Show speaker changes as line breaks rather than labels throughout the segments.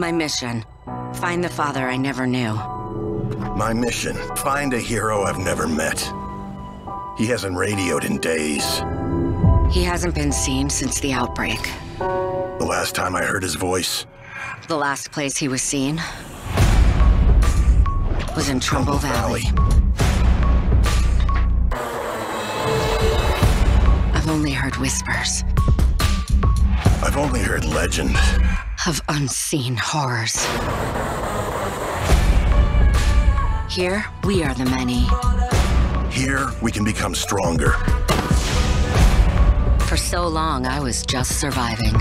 My mission, find the father I never knew. My mission, find a hero I've never met. He hasn't radioed in days. He hasn't been seen since the outbreak. The last time I heard his voice. The last place he was seen was in Trumbull, Trumbull Valley. Valley. I've only heard whispers. I've only heard legend of unseen horrors. Here, we are the many. Here, we can become stronger. For so long, I was just surviving.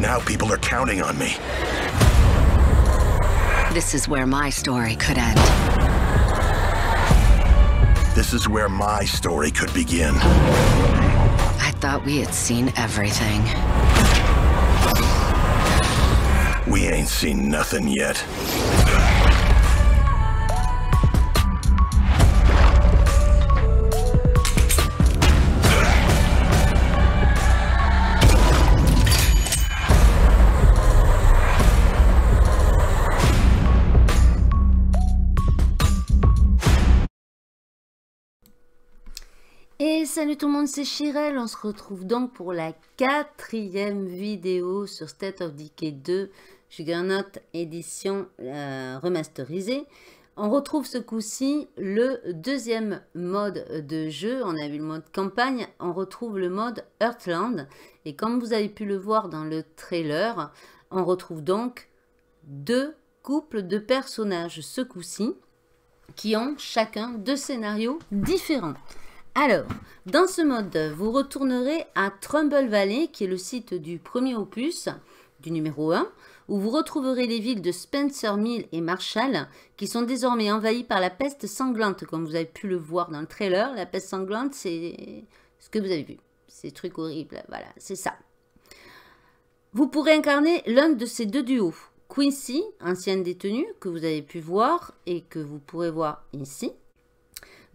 Now people are counting on me. This is where my story could end. This is where my story could begin. I thought we had seen everything. We ain't seen nothing yet.
Et salut tout le monde, c'est Chirel. On se retrouve donc pour la quatrième vidéo sur State of Decay 2 autre édition euh, remasterisée. On retrouve ce coup-ci le deuxième mode de jeu. On a vu le mode campagne, on retrouve le mode Earthland. Et comme vous avez pu le voir dans le trailer, on retrouve donc deux couples de personnages ce coup-ci qui ont chacun deux scénarios différents. Alors, dans ce mode, vous retournerez à Trumble Valley, qui est le site du premier opus, du numéro 1, où vous retrouverez les villes de Spencer Mill et Marshall, qui sont désormais envahies par la peste sanglante, comme vous avez pu le voir dans le trailer. La peste sanglante, c'est ce que vous avez vu. Ces trucs horribles, voilà, c'est ça. Vous pourrez incarner l'un de ces deux duos. Quincy, ancienne détenue, que vous avez pu voir et que vous pourrez voir ici,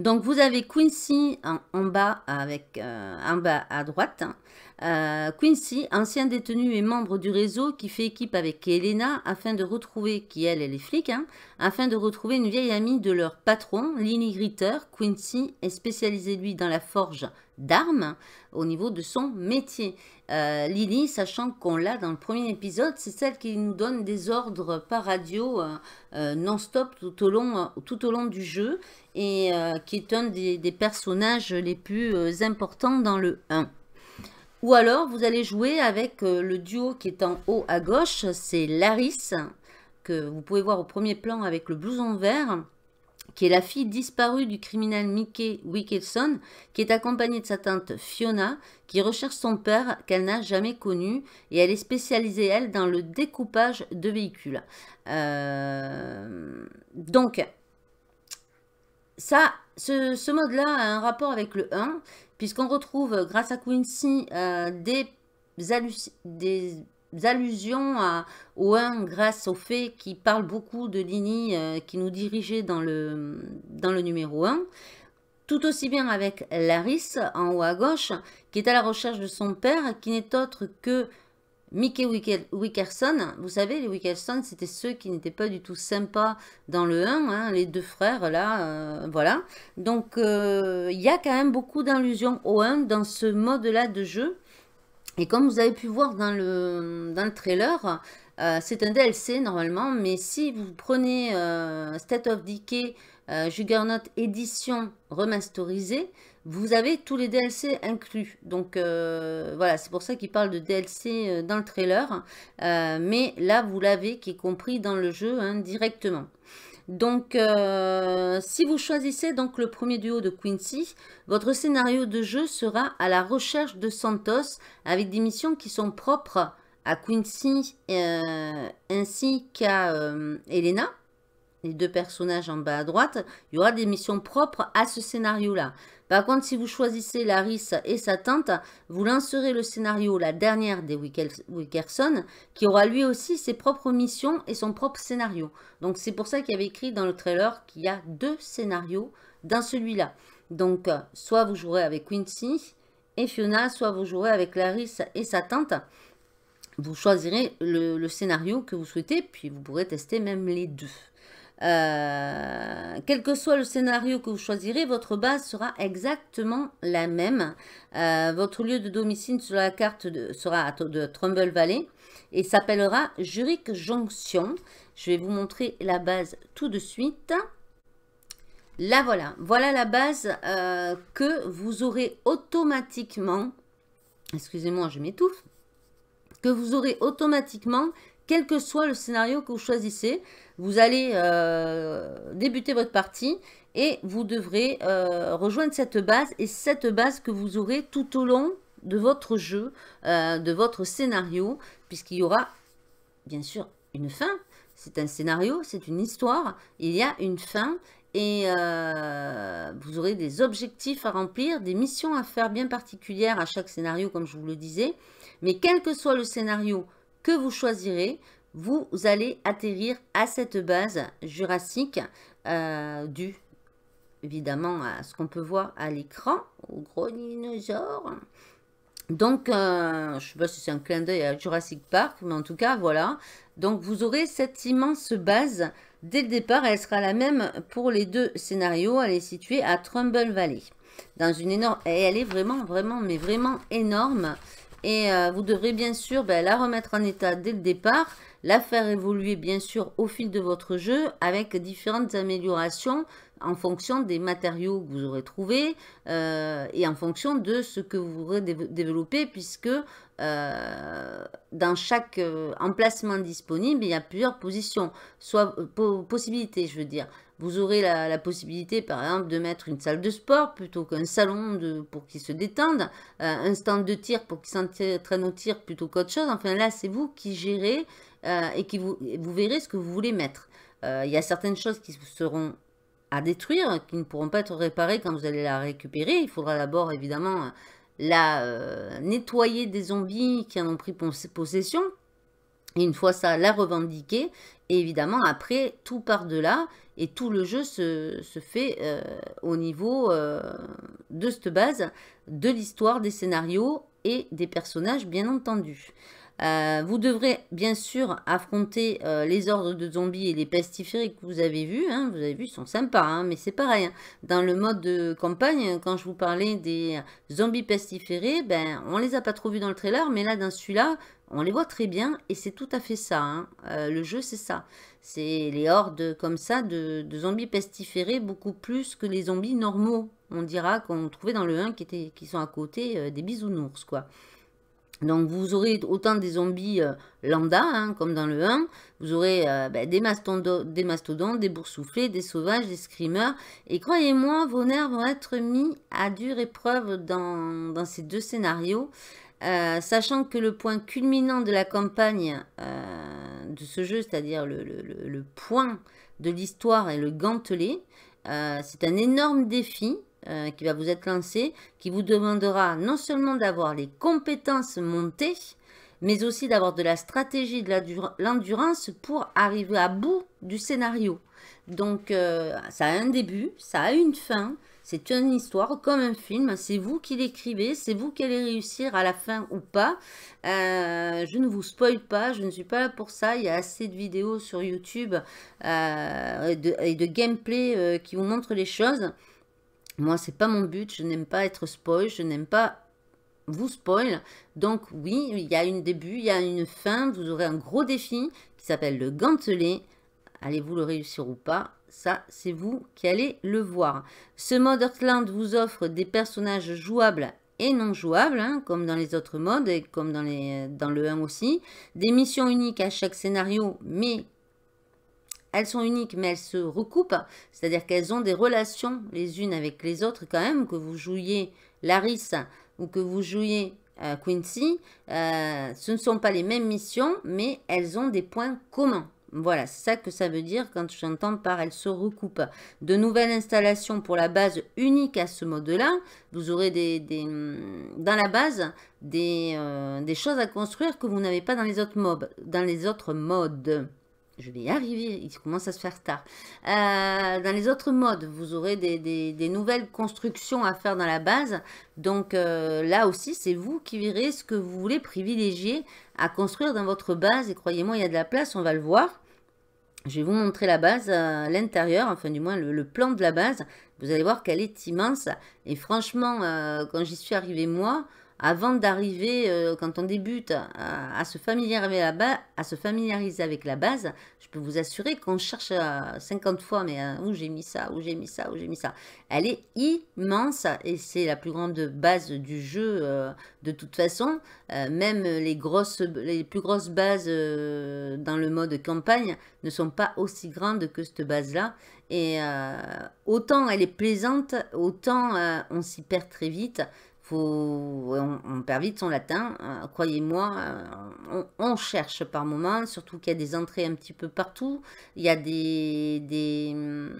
donc vous avez Quincy en, bas, avec, euh, en bas à droite. Hein. Euh, Quincy, ancien détenu et membre du réseau qui fait équipe avec Elena afin de retrouver, qui elle, elle est flics, hein, afin de retrouver une vieille amie de leur patron, Lily Ritter. Quincy est spécialisé lui dans la forge d'armes au niveau de son métier. Euh, Lily, sachant qu'on l'a dans le premier épisode, c'est celle qui nous donne des ordres par radio euh, euh, non-stop tout, au long, tout au long du jeu et qui est un des, des personnages les plus importants dans le 1. Ou alors, vous allez jouer avec le duo qui est en haut à gauche, c'est Laris, que vous pouvez voir au premier plan avec le blouson vert, qui est la fille disparue du criminel Mickey Wickelson, qui est accompagnée de sa tante Fiona, qui recherche son père qu'elle n'a jamais connu, et elle est spécialisée, elle, dans le découpage de véhicules. Euh, donc, ça, ce, mode-là a un rapport avec le 1, puisqu'on retrouve, grâce à Quincy, euh, des, des allusions à, au 1 grâce au fait qu'il parle beaucoup de Dini euh, qui nous dirigeait dans le, dans le numéro 1 tout aussi bien avec Laris en haut à gauche, qui est à la recherche de son père, qui n'est autre que Mickey Wickerson. Vous savez, les Wickerson, c'était ceux qui n'étaient pas du tout sympas dans le 1, hein, les deux frères, là, euh, voilà. Donc, euh, il y a quand même beaucoup d'allusions au 1 dans ce mode-là de jeu. Et comme vous avez pu voir dans le, trailer, euh, c'est un DLC normalement, mais si vous prenez euh, State of Decay euh, Juggernaut Edition remasterisée, vous avez tous les DLC inclus. Donc voilà, c'est pour ça qu'il parle de DLC dans le trailer. mais là, vous l'avez qui est compris dans le jeu hein, directement. Donc, euh, si vous choisissez donc le premier duo de Quincy, votre scénario de jeu sera à la recherche de Santos avec des missions qui sont propres à Quincy euh, ainsi qu'à euh, Elena les deux personnages en bas à droite, il y aura des missions propres à ce scénario-là. Par contre, si vous choisissez Laris et sa tante, vous lancerez le scénario, la dernière des Wickerson, qui aura lui aussi ses propres missions et son propre scénario. Donc c'est pour ça qu'il y avait écrit dans le trailer qu'il y a deux scénarios dans celui-là. Donc soit vous jouerez avec Quincy et Fiona, soit vous jouerez avec Laris et sa tante vous choisirez le, scénario que vous souhaitez, puis vous pourrez tester même les deux. Euh, quel que soit le scénario que vous choisirez, votre base sera exactement la même. Euh, votre lieu de domicile sur la carte sera à, de Trumbull Valley et s'appellera Juric Junction. Je vais vous montrer la base tout de suite. Là voilà, voilà la base euh, que vous aurez automatiquement, excusez-moi je m'étouffe, que vous aurez automatiquement quel que soit le scénario que vous choisissez, vous allez euh, débuter votre partie et vous devrez euh, rejoindre cette base et cette base que vous aurez tout au long de votre jeu, euh, de votre scénario, puisqu'il y aura bien sûr une fin. C'est un scénario, c'est une histoire, il y a une fin et vous aurez des objectifs à remplir, des missions à faire bien particulières à chaque scénario comme je vous le disais. Mais quel que soit le scénario, que vous choisirez, vous allez atterrir à cette base jurassique euh, due évidemment à ce qu'on peut voir à l'écran, au gros dinosaure. Donc, euh, je ne sais pas si c'est un clin d'œil à Jurassic Park, mais en tout cas, voilà. Donc, vous aurez cette immense base dès le départ. Elle sera la même pour les deux scénarios. Elle est située à Trumbull Valley. Dans une énorme... elle est vraiment, vraiment, mais vraiment énorme. Et euh, vous devrez bien sûr ben, la remettre en état dès le départ, la faire évoluer bien sûr au fil de votre jeu avec différentes améliorations en fonction des matériaux que vous aurez trouvés euh, et en fonction de ce que vous aurez développé, puisque euh, dans chaque euh, emplacement disponible, il y a plusieurs positions, soit possibilités, je veux dire. Vous aurez la, possibilité, par exemple, de mettre une salle de sport plutôt qu'un salon de, pour qu'ils se détendent, un stand de tir pour qu'ils s'entraînent au tir plutôt qu'autre chose. Enfin, là, c'est vous qui gérez et qui vous, vous verrez ce que vous voulez mettre. Il y a certaines choses qui seront à détruire, hein, qui ne pourront pas être réparés quand vous allez la récupérer. Il faudra d'abord évidemment euh, la euh, nettoyer des zombies qui en ont pris possession. Et une fois ça, la revendiquer. Et évidemment, après, tout part de là. Et tout le jeu se, fait euh, au niveau de cette base, de l'histoire, des scénarios et des personnages, bien entendu. Euh, vous devrez bien sûr affronter euh, les ordres de zombies et les pestiférés que vous avez vus. Hein. Vous avez vu, ils sont sympas, hein, mais c'est pareil. Hein. Dans le mode de campagne, quand je vous parlais des zombies pestiférés, ben, on les a pas trop vus dans le trailer, mais là, dans celui-là, on les voit très bien et c'est tout à fait ça. Euh, le jeu, c'est ça. C'est les hordes comme ça de, zombies pestiférés, beaucoup plus que les zombies normaux, on dira, qu'on trouvait dans le 1 qui, qui sont à côté des bisounours, quoi. Donc vous aurez autant des zombies euh, lambda, hein, comme dans le 1, vous aurez euh, ben, des, mastodontes, des des boursouflés, des sauvages, des screamers. Et croyez-moi, vos nerfs vont être mis à dure épreuve dans, ces deux scénarios. Euh, sachant que le point culminant de la campagne de ce jeu, c'est-à-dire le, le, point de l'histoire est le gantelet, c'est un énorme défi euh, qui va vous être lancé, qui vous demandera non seulement d'avoir les compétences montées, mais aussi d'avoir de la stratégie, de l'endurance pour arriver à bout du scénario. Donc, euh, ça a un début, ça a une fin, c'est une histoire comme un film, c'est vous qui l'écrivez, c'est vous qui allez réussir à la fin ou pas. Euh, je ne vous spoil pas, je ne suis pas là pour ça, il y a assez de vidéos sur YouTube de, et, de, gameplay qui vous montrent les choses. Moi, c'est pas mon but, je n'aime pas être spoil, je n'aime pas vous spoil. Donc oui, il y a une début, il y a une fin, vous aurez un gros défi qui s'appelle le gantelet. Allez-vous le réussir ou pas Ça, c'est vous qui allez le voir. Ce mode Earthland vous offre des personnages jouables et non jouables, hein, comme dans les autres modes et comme dans, dans le 1 aussi. Des missions uniques à chaque scénario, mais elles sont uniques, mais elles se recoupent, c'est-à-dire qu'elles ont des relations les unes avec les autres quand même, que vous jouiez Larissa ou que vous jouiez euh, Quincy, euh, ce ne sont pas les mêmes missions, mais elles ont des points communs. Voilà, c'est ça que ça veut dire quand j'entends par elles se recoupent. De nouvelles installations pour la base unique à ce mode-là. Vous aurez des, mm, dans la base des, euh, des choses à construire que vous n'avez pas dans les autres mobs, dans les autres modes je vais y arriver, il commence à se faire tard. Euh, dans les autres modes, vous aurez des, nouvelles constructions à faire dans la base. Donc euh, là aussi, c'est vous qui verrez ce que vous voulez privilégier à construire dans votre base. Et croyez-moi, il y a de la place, on va le voir. Je vais vous montrer la base, euh, l'intérieur, enfin du moins le, le, plan de la base. Vous allez voir qu'elle est immense. Et franchement, quand j'y suis arrivée moi, avant d'arriver, euh, quand on débute, à, se familiariser avec la base, je peux vous assurer qu'on cherche 50 euh, fois, mais euh, où j'ai mis ça, où j'ai mis ça, où j'ai mis ça. Elle est immense et c'est la plus grande base du jeu de toute façon. même les, les plus grosses bases dans le mode campagne ne sont pas aussi grandes que cette base-là. Et autant elle est plaisante, autant on s'y perd très vite on, perd vite son latin, euh, croyez-moi, euh, on, cherche par moment, surtout qu'il y a des entrées un petit peu partout, il y a des, hum,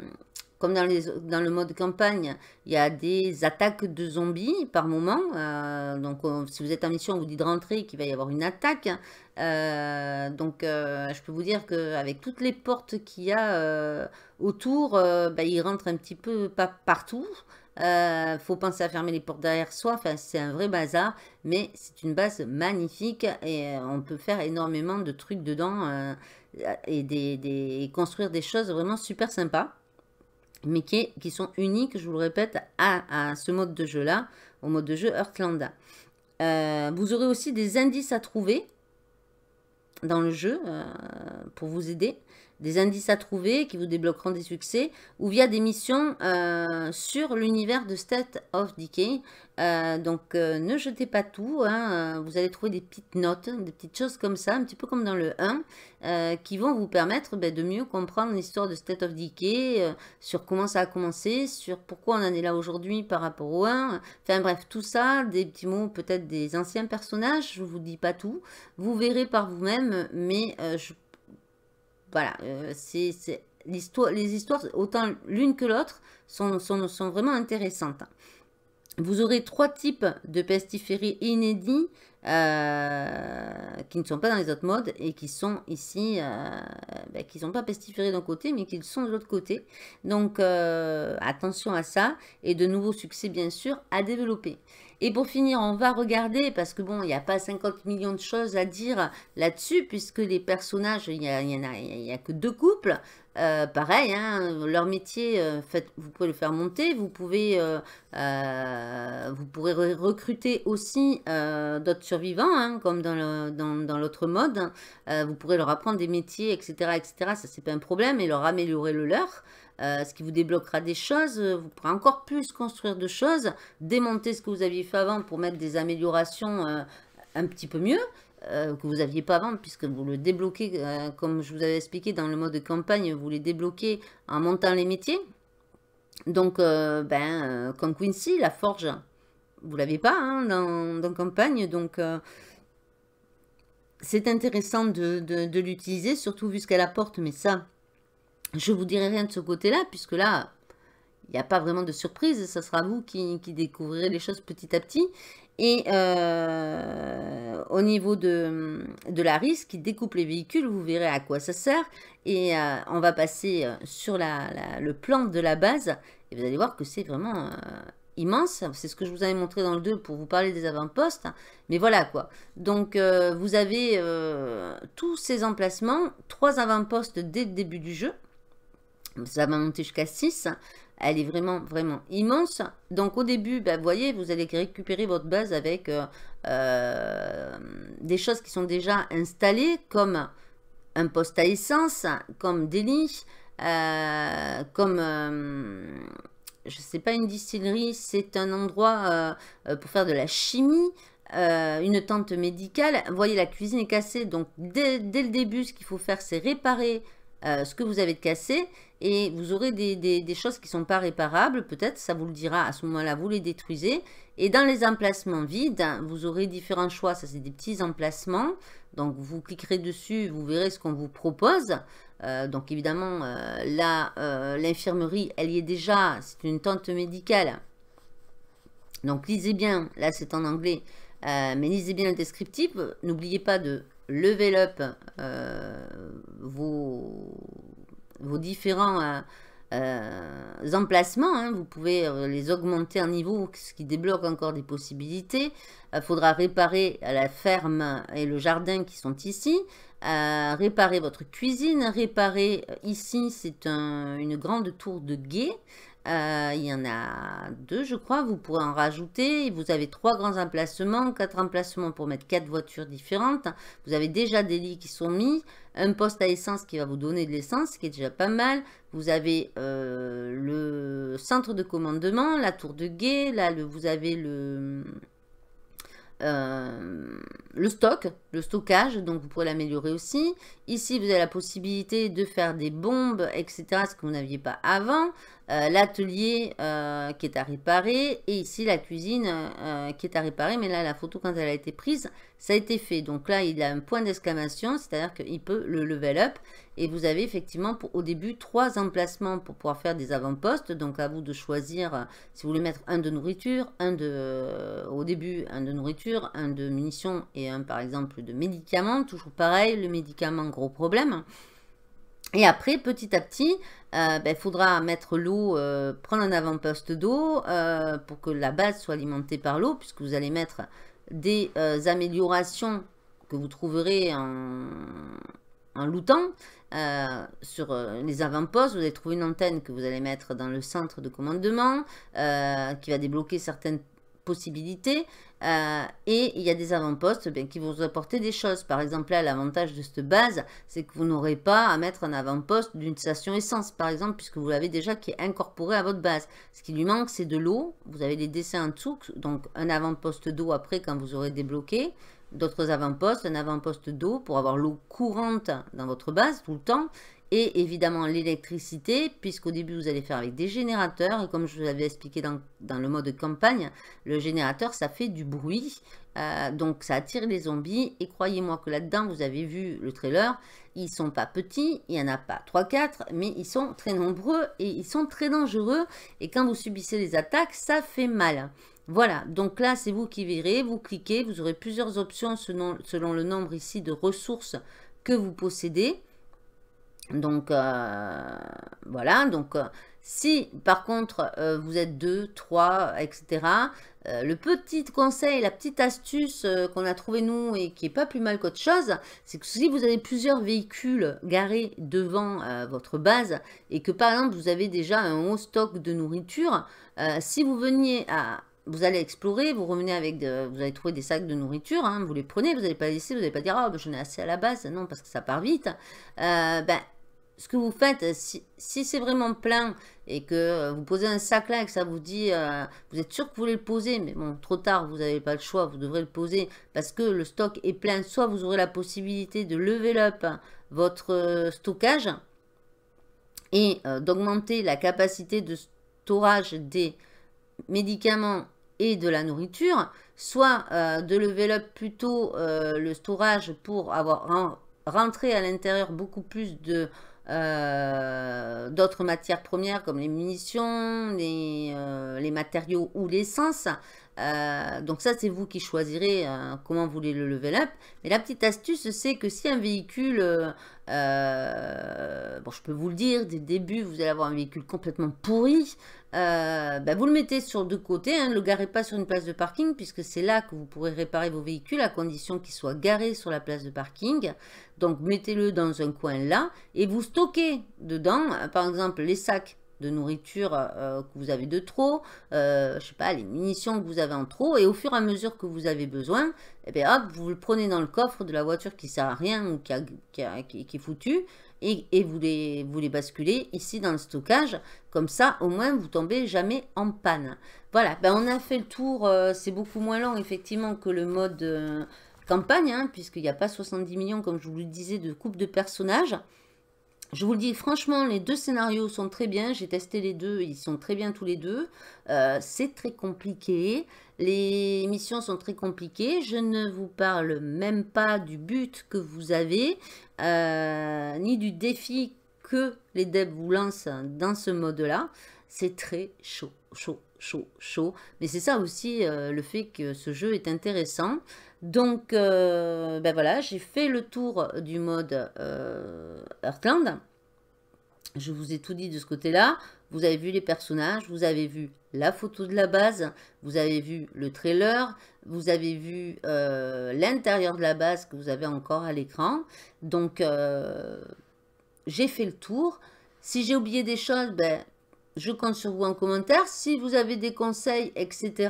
comme dans, les, dans, le mode campagne, il y a des attaques de zombies par moment. Euh, donc, si vous êtes en mission, on vous dit de rentrer qu'il va y avoir une attaque. donc, je peux vous dire qu'avec toutes les portes qu'il y a autour, bah, il rentre un petit peu pas partout. Euh, faut penser à fermer les portes derrière soi. c'est un vrai bazar, mais c'est une base magnifique et euh, on peut faire énormément de trucs dedans euh, et, des, construire des choses vraiment super sympas, mais qui, sont uniques, je vous le répète, à, ce mode de jeu-là, au mode de jeu Earthland. Euh, vous aurez aussi des indices à trouver dans le jeu pour vous aider des indices à trouver qui vous débloqueront des succès, ou via des missions euh, sur l'univers de State of Decay. Euh, donc euh, ne jetez pas tout, hein, vous allez trouver des petites notes, des petites choses comme ça, un petit peu comme dans le 1, qui vont vous permettre ben, de mieux comprendre l'histoire de State of Decay, sur comment ça a commencé, sur pourquoi on en est là aujourd'hui par rapport au 1, enfin bref, tout ça, des petits mots peut-être des anciens personnages, je vous dis pas tout, vous verrez par vous-même, mais je voilà, euh, c'est l'histoire, les histoires, autant l'une que l'autre, sont, sont, sont, vraiment intéressantes. Vous aurez trois types de pestiférés inédits euh, qui ne sont pas dans les autres modes et qui sont ici, euh, ben, qui ne sont pas pestiférés d'un côté, mais qui sont de l'autre côté. Donc attention à ça et de nouveaux succès bien sûr à développer. Et pour finir, on va regarder, parce que bon, il n'y a pas 50 millions de choses à dire là-dessus, puisque les personnages, il n'y a, a, que deux couples. Euh, pareil, hein, leur métier, euh, vous pouvez le faire monter, vous pouvez, euh, vous pourrez recruter aussi d'autres survivants, hein, comme dans l'autre mode. vous pourrez leur apprendre des métiers, etc., etc. Ça, c'est pas un problème, et leur améliorer le leur. Euh, ce qui vous débloquera des choses. Euh, vous pourrez encore plus construire de choses, démonter ce que vous aviez fait avant pour mettre des améliorations euh, un petit peu mieux. que vous n'aviez pas avant, puisque vous le débloquez, comme je vous avais expliqué dans le mode campagne, vous les débloquez en montant les métiers. Donc, ben, comme Quincy, la forge, vous l'avez pas hein, dans, campagne, donc c'est intéressant de, de l'utiliser, surtout vu ce qu'elle apporte, mais ça, je vous dirai rien de ce côté-là, puisque là, il n'y a pas vraiment de surprise. Ce sera vous qui, découvrirez les choses petit à petit. Et euh, au niveau de, la risque qui découpe les véhicules, vous verrez à quoi ça sert. Et euh, on va passer euh, sur le plan de la base. Et vous allez voir que c'est vraiment immense. C'est ce que je vous avais montré dans le 2 pour vous parler des avant-postes. Mais voilà quoi. Donc vous avez tous ces emplacements, trois avant-postes dès le début du jeu ça va monter jusqu'à 6. Elle est vraiment, vraiment immense. Donc au début, bah, vous voyez, vous allez récupérer votre base avec euh, euh, des choses qui sont déjà installées, comme un poste à essence, comme des lits, euh, comme, je sais pas, une distillerie, c'est un endroit pour faire de la chimie. une tente médicale. Vous voyez, la cuisine est cassée. Donc, dès, le début, ce qu'il faut faire, c'est réparer ce que vous avez de cassé et vous aurez des, choses qui ne sont pas réparables, peut-être, ça vous le dira, à ce moment-là, vous les détruisez. Et dans les emplacements vides, vous aurez différents choix, ça c'est des petits emplacements, donc vous cliquerez dessus, vous verrez ce qu'on vous propose. Euh, donc évidemment, euh, là, euh, l'infirmerie, elle y est déjà, c'est une tente médicale. Donc lisez bien, là c'est en anglais, mais lisez bien le descriptif. N'oubliez pas de level up vos vos différents euh, euh, emplacements. Hein. vous pouvez euh, les augmenter en niveau, ce qui débloque encore des possibilités. Il euh, faudra réparer la ferme et le jardin qui sont ici. Euh, réparer votre cuisine. Réparer euh, ici, c'est une grande tour de guet. il y en a deux, je crois. Vous pourrez en rajouter. Vous avez trois grands emplacements, quatre emplacements pour mettre quatre voitures différentes. Vous avez déjà des lits qui sont mis, un poste à essence qui va vous donner de l'essence, ce qui est déjà pas mal. Vous avez le centre de commandement, la tour de guet. Là, vous avez le euh, le stock, le stockage, donc vous pourrez l'améliorer aussi. Ici, vous avez la possibilité de faire des bombes, etc., ce que vous n'aviez pas avant. Euh, l'atelier euh, qui est à réparer et ici la cuisine euh, qui est à réparer. Mais là, la photo, quand elle a été prise, ça a été fait. Donc là, il a un point d'exclamation, c'est-à-dire qu'il peut le level up. Et vous avez effectivement pour, au début trois emplacements pour pouvoir faire des avant-postes. Donc à vous de choisir si vous voulez mettre un de nourriture, un de au début un de nourriture, un de munitions et un par exemple de médicaments. Toujours pareil, le médicament, gros problème. Et après, petit à petit, il euh, ben, faudra mettre l'eau, euh, prendre un avant-poste d'eau euh, pour que la base soit alimentée par l'eau, puisque vous allez mettre des améliorations que vous trouverez en, en lootant. sur les avant-postes, vous allez trouver une antenne que vous allez mettre dans le centre de commandement qui va débloquer certaines possibilités. Euh, et il y a des avant-postes eh qui vont vous apporter des choses. Par exemple, l'avantage de cette base, c'est que vous n'aurez pas à mettre un avant-poste d'une station essence, par exemple, puisque vous l'avez déjà qui est incorporé à votre base. Ce qui lui manque, c'est de l'eau. Vous avez des dessins en dessous, donc un avant-poste d'eau après quand vous aurez débloqué d'autres avant-postes, un avant-poste d'eau pour avoir l'eau courante dans votre base tout le temps et évidemment l'électricité, puisqu'au début vous allez faire avec des générateurs, et comme je vous avais expliqué dans, le mode campagne, le générateur ça fait du bruit, euh, donc ça attire les zombies, et croyez-moi que là-dedans, vous avez vu le trailer, ils sont pas petits, il n'y en a pas 3-4, mais ils sont très nombreux, et ils sont très dangereux, et quand vous subissez les attaques, ça fait mal. Voilà, donc là c'est vous qui verrez, vous cliquez, vous aurez plusieurs options selon, selon le nombre ici de ressources que vous possédez. Donc euh, voilà, donc euh, si par contre euh, vous êtes deux, trois, etc., le petit conseil, la petite astuce qu'on a trouvé nous et qui est pas plus mal qu'autre chose, c'est que si vous avez plusieurs véhicules garés devant votre base et que par exemple vous avez déjà un haut stock de nourriture, si vous veniez à, vous allez explorer, vous revenez avec, de, vous allez trouver des sacs de nourriture, hein, vous les prenez, vous n'allez pas laisser, vous n'allez pas dire, oh, j'en ai assez à la base, non, parce que ça part vite. ben, ce que vous faites, si, c'est vraiment plein et que euh, vous posez un sac là et que ça vous dit, euh, vous êtes sûr que vous voulez le poser, mais bon, trop tard, vous n'avez pas le choix, vous devrez le poser parce que le stock est plein. Soit vous aurez la possibilité de level up votre euh, stockage et d'augmenter la capacité de storage des médicaments et de la nourriture, soit de level up plutôt le storage pour avoir rentré à l'intérieur beaucoup plus de euh, d'autres matières premières comme les munitions, les, euh, matériaux ou l'essence. Euh, donc ça, c'est vous qui choisirez comment vous voulez le level up. Mais la petite astuce, c'est que si un véhicule, bon, je peux vous le dire, dès le début, vous allez avoir un véhicule complètement pourri, ben vous le mettez sur deux côtés, hein, ne le garez pas sur une place de parking puisque c'est là que vous pourrez réparer vos véhicules à condition qu'ils soient garés sur la place de parking. Donc mettez-le dans un coin là et vous stockez dedans, euh, par exemple, les sacs de nourriture euh, que vous avez de trop, je sais pas, les munitions que vous avez en trop, et au fur et à mesure que vous avez besoin, eh vous le prenez dans le coffre de la voiture qui sert à rien ou qui, est foutue, et, vous, les, vous basculez ici dans le stockage. Comme ça, au moins, vous tombez jamais en panne. Voilà, ben, on a fait le tour. Euh, c'est beaucoup moins long, effectivement, que le mode euh, campagne, hein, puisqu'il n'y a pas 70 millions, comme je vous le disais, de coupe de personnages. Je vous le dis franchement, les deux scénarios sont très bien. J'ai testé les deux, ils sont très bien tous les deux. Euh, c'est très compliqué. Les missions sont très compliquées. Je ne vous parle même pas du but que vous avez, euh, ni du défi que les devs vous lancent dans ce mode-là. C'est très chaud, chaud, chaud, chaud. Mais c'est ça aussi euh, le fait que ce jeu est intéressant. Donc, euh, ben voilà, j'ai fait le tour du mode Heartland. Je vous ai tout dit de ce côté-là. Vous avez vu les personnages, vous avez vu la photo de la base, vous avez vu le trailer, vous avez vu euh, l'intérieur de la base que vous avez encore à l'écran. Donc, euh, j'ai fait le tour. Si j'ai oublié des choses, ben, je compte sur vous en commentaire. Si vous avez des conseils, etc.,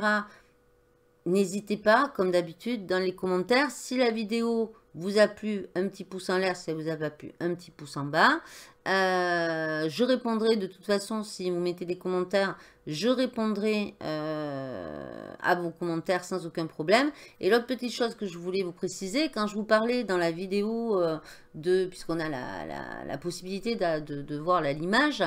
n'hésitez pas, comme d'habitude, dans les commentaires. Si la vidéo vous a plu, un petit pouce en l'air. Si ça vous a pas plu, un petit pouce en bas. Euh, je répondrai de toute façon, si vous mettez des commentaires, je répondrai euh, à vos commentaires sans aucun problème. Et l'autre petite chose que je voulais vous préciser, quand je vous parlais dans la vidéo euh, de, puisqu'on a la, possibilité de, voir l'image,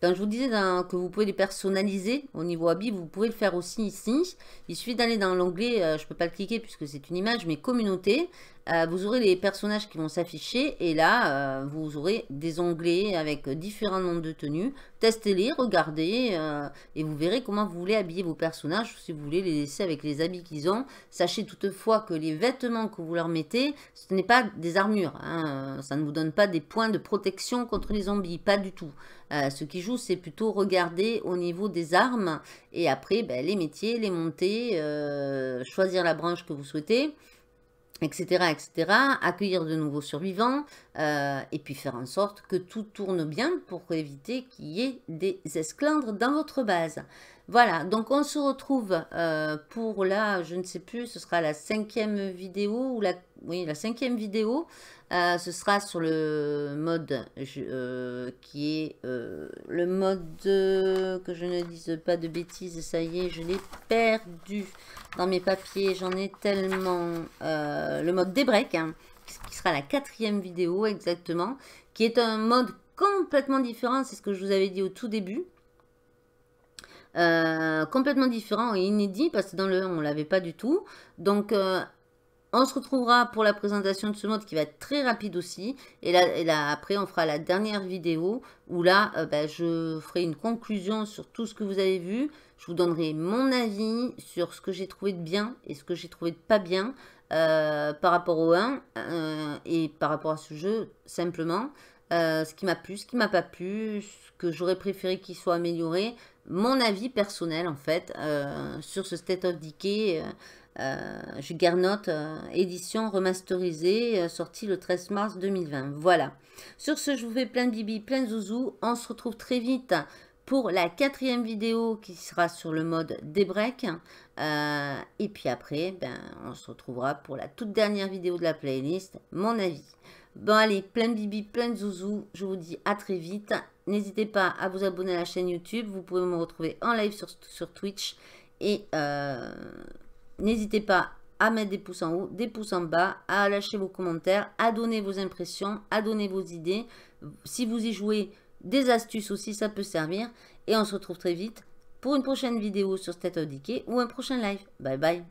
quand je vous disais que vous pouvez les personnaliser au niveau habit, vous pouvez le faire aussi ici. Il suffit d'aller dans l'onglet, je ne peux pas le cliquer puisque c'est une image, mais communauté. Euh, vous aurez les personnages qui vont s'afficher et là, euh, vous aurez des onglets avec différents nombres de tenues. Testez-les, regardez euh, et vous verrez comment vous voulez habiller vos personnages si vous voulez les laisser avec les habits qu'ils ont. Sachez toutefois que les vêtements que vous leur mettez, ce n'est pas des armures. Hein. ça ne vous donne pas des points de protection contre les zombies, pas du tout. ce qui joue, c'est plutôt regarder au niveau des armes et après ben, les métiers, les monter, choisir la branche que vous souhaitez etc., etc., accueillir de nouveaux survivants, euh, et puis faire en sorte que tout tourne bien pour éviter qu'il y ait des esclandres dans votre base. Voilà, donc on se retrouve euh, pour la, je ne sais plus, ce sera la cinquième vidéo, ou la, oui, la cinquième vidéo euh, ce sera sur le mode euh, qui est euh, le mode que je ne dise pas de bêtises. Ça y est, je l'ai perdu dans mes papiers. J'en ai tellement. le mode des hein, qui sera la quatrième vidéo exactement, qui est un mode complètement différent. C'est ce que je vous avais dit au tout début. complètement différent et inédit parce que dans le 1 on l'avait pas du tout donc on se retrouvera pour la présentation de ce mode qui va être très rapide aussi. Et là, après, on fera la dernière vidéo où là, euh, bah, je ferai une conclusion sur tout ce que vous avez vu. Je vous donnerai mon avis sur ce que j'ai trouvé de bien et ce que j'ai trouvé de pas bien euh, par rapport au 1 euh, et par rapport à ce jeu, simplement. ce qui m'a plu, ce qui m'a pas plu, ce que j'aurais préféré qu'il soit amélioré. Mon avis personnel, en fait, sur ce State of Decay euh, euh, édition remasterisée, euh, sortie le 13 mars 2020. Voilà. Sur ce, je vous fais plein de bibi, plein de zouzou. On se retrouve très vite pour la quatrième vidéo qui sera sur le mode des breaks. Euh, et puis après, ben, on se retrouvera pour la toute dernière vidéo de la playlist, mon avis. Bon allez, plein de bibi, plein de zouzou. Je vous dis à très vite. N'hésitez pas à vous abonner à la chaîne YouTube. Vous pouvez me retrouver en live sur, sur Twitch. Et... N'hésitez pas à mettre des pouces en haut, des pouces en bas, à lâcher vos commentaires, à donner vos impressions, à donner vos idées. Si vous y jouez, des astuces aussi, ça peut servir. Et on se retrouve très vite pour une prochaine vidéo sur State of ou un prochain live. Bye bye